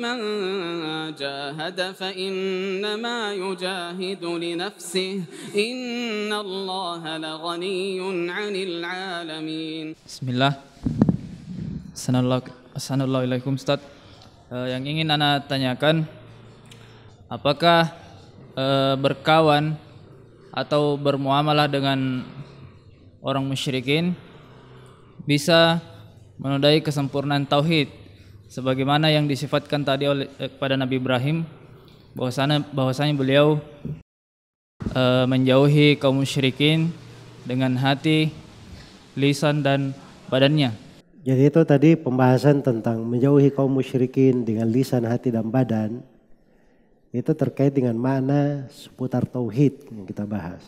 من جاهد فإنما يجاهد لنفسه إن الله لغني عن العالمين بسم الله Assalamualaikum عليكم eh, Yang ingin Anda tanyakan Apakah eh, berkawan atau bermuamalah dengan orang musyrikin bisa menodai kesempurnaan tauhid sebagaimana yang disifatkan tadi oleh eh, kepada Nabi Ibrahim bahwasanya bahwasanya beliau eh, menjauhi kaum musyrikin dengan hati, lisan dan badannya. Jadi itu tadi pembahasan tentang menjauhi kaum musyrikin dengan lisan, hati dan badan itu terkait dengan mana seputar tauhid yang kita bahas.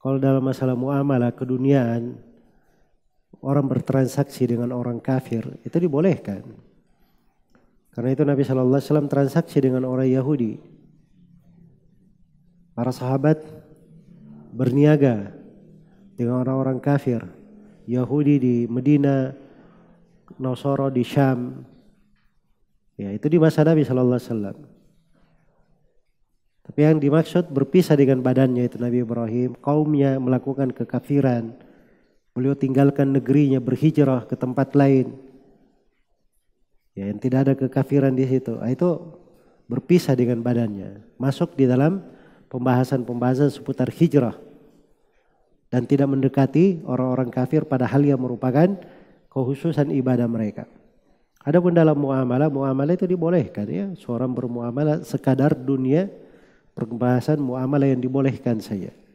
Kalau dalam masalah muamalah keduniaan orang bertransaksi dengan orang kafir itu dibolehkan. Karena itu Nabi Shallallahu Alaihi Wasallam transaksi dengan orang Yahudi. Para sahabat berniaga dengan orang-orang kafir, Yahudi di Medina, Nasoro di Syam. Ya itu di masa Nabi Shallallahu Alaihi Wasallam. Tapi yang dimaksud berpisah dengan badannya itu Nabi Ibrahim, kaumnya melakukan kekafiran, Beliau tinggalkan negerinya berhijrah ke tempat lain. Ya, yang tidak ada kekafiran di situ. Ah, itu berpisah dengan badannya. Masuk di dalam pembahasan-pembahasan seputar hijrah. Dan tidak mendekati orang-orang kafir pada hal yang merupakan kehususan ibadah mereka. Adapun dalam muamalah, muamalah itu dibolehkan ya. Seorang bermuamalah sekadar dunia, perkembangan muamalah yang dibolehkan saja.